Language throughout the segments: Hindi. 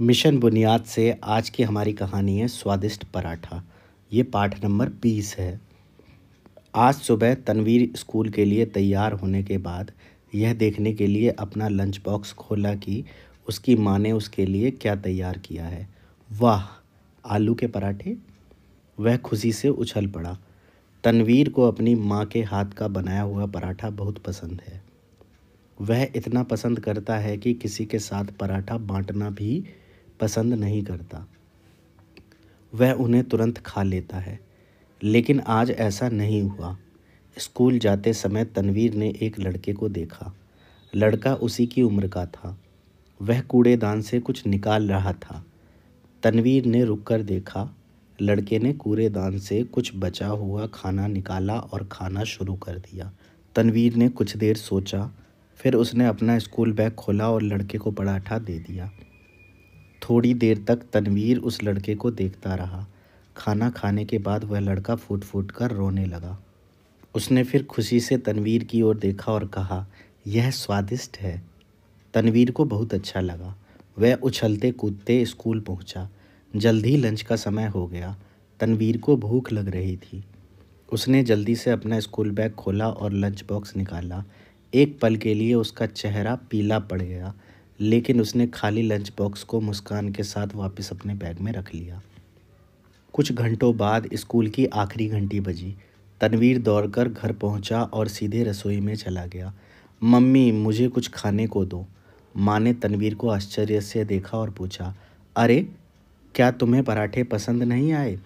मिशन बुनियाद से आज की हमारी कहानी है स्वादिष्ट पराठा ये पाठ नंबर बीस है आज सुबह तनवीर स्कूल के लिए तैयार होने के बाद यह देखने के लिए अपना लंच बॉक्स खोला कि उसकी माँ ने उसके लिए क्या तैयार किया है वाह आलू के पराठे वह खुशी से उछल पड़ा तनवीर को अपनी माँ के हाथ का बनाया हुआ पराठा बहुत पसंद है वह इतना पसंद करता है कि किसी के साथ पराठा बांटना भी पसंद नहीं करता वह उन्हें तुरंत खा लेता है लेकिन आज ऐसा नहीं हुआ स्कूल जाते समय तनवीर ने एक लड़के को देखा लड़का उसी की उम्र का था वह कूड़ेदान से कुछ निकाल रहा था तनवीर ने कर देखा लड़के ने कूड़ेदान से कुछ बचा हुआ खाना निकाला और खाना शुरू कर दिया तनवीर ने कुछ देर सोचा फिर उसने अपना स्कूल बैग खोला और लड़के को पराठा दे दिया थोड़ी देर तक तनवीर उस लड़के को देखता रहा खाना खाने के बाद वह लड़का फूट फूट कर रोने लगा उसने फिर खुशी से तनवीर की ओर देखा और कहा यह स्वादिष्ट है तनवीर को बहुत अच्छा लगा वह उछलते कूदते स्कूल पहुंचा। जल्द ही लंच का समय हो गया तनवीर को भूख लग रही थी उसने जल्दी से अपना स्कूल बैग खोला और लंच बॉक्स निकाला एक पल के लिए उसका चेहरा पीला पड़ गया लेकिन उसने खाली लंच बॉक्स को मुस्कान के साथ वापस अपने बैग में रख लिया कुछ घंटों बाद स्कूल की आखिरी घंटी बजी तनवीर दौड़कर घर पहुंचा और सीधे रसोई में चला गया मम्मी मुझे कुछ खाने को दो माँ ने तनवीर को आश्चर्य से देखा और पूछा अरे क्या तुम्हें पराठे पसंद नहीं आए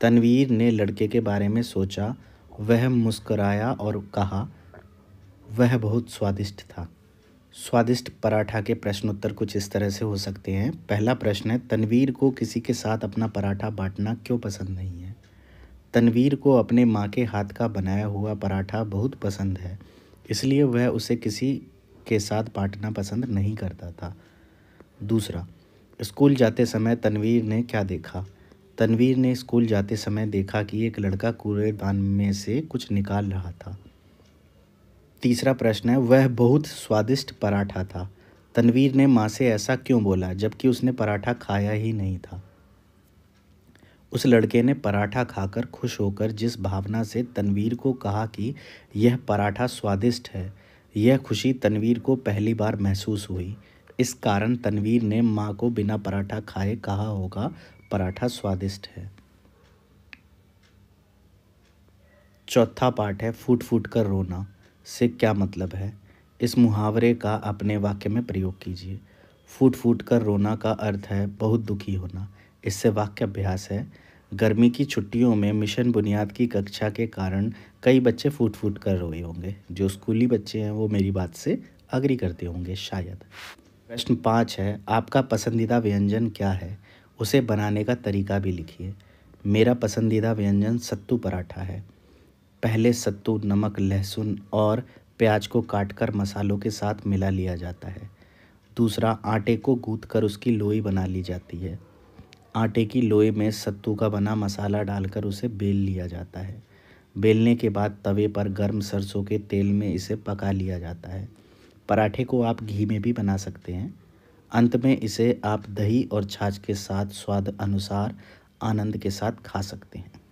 तनवीर ने लड़के के बारे में सोचा वह मुस्कराया और कहा वह बहुत स्वादिष्ट था स्वादिष्ट पराठा के प्रश्नोत्तर कुछ इस तरह से हो सकते हैं पहला प्रश्न है तनवीर को किसी के साथ अपना पराठा बांटना क्यों पसंद नहीं है तनवीर को अपने माँ के हाथ का बनाया हुआ पराठा बहुत पसंद है इसलिए वह उसे किसी के साथ बांटना पसंद नहीं करता था दूसरा स्कूल जाते समय तनवीर ने क्या देखा तनवीर ने स्कूल जाते समय देखा कि एक लड़का कूड़ेदान में से कुछ निकाल रहा था तीसरा प्रश्न है वह बहुत स्वादिष्ट पराठा था तनवीर ने माँ से ऐसा क्यों बोला जबकि उसने पराठा खाया ही नहीं था उस लड़के ने पराठा खाकर खुश होकर जिस भावना से तनवीर को कहा कि यह पराठा स्वादिष्ट है यह खुशी तनवीर को पहली बार महसूस हुई इस कारण तनवीर ने माँ को बिना पराठा खाए कहा होगा पराठा स्वादिष्ट है चौथा पार्ट है फूट फूट कर रोना से क्या मतलब है इस मुहावरे का अपने वाक्य में प्रयोग कीजिए फूट फूट कर रोना का अर्थ है बहुत दुखी होना इससे वाक्य अभ्यास है गर्मी की छुट्टियों में मिशन बुनियाद की कक्षा के कारण कई बच्चे फूट फूट कर रोए होंगे जो स्कूली बच्चे हैं वो मेरी बात से अग्री करते होंगे शायद प्रश्न पाँच है आपका पसंदीदा व्यंजन क्या है उसे बनाने का तरीका भी लिखिए मेरा पसंदीदा व्यंजन सत्तू पराठा है पहले सत्तू नमक लहसुन और प्याज को काटकर मसालों के साथ मिला लिया जाता है दूसरा आटे को गूँथ कर उसकी लोई बना ली जाती है आटे की लोई में सत्तू का बना मसाला डालकर उसे बेल लिया जाता है बेलने के बाद तवे पर गर्म सरसों के तेल में इसे पका लिया जाता है पराठे को आप घी में भी बना सकते हैं अंत में इसे आप दही और छाछ के साथ स्वाद अनुसार आनंद के साथ खा सकते हैं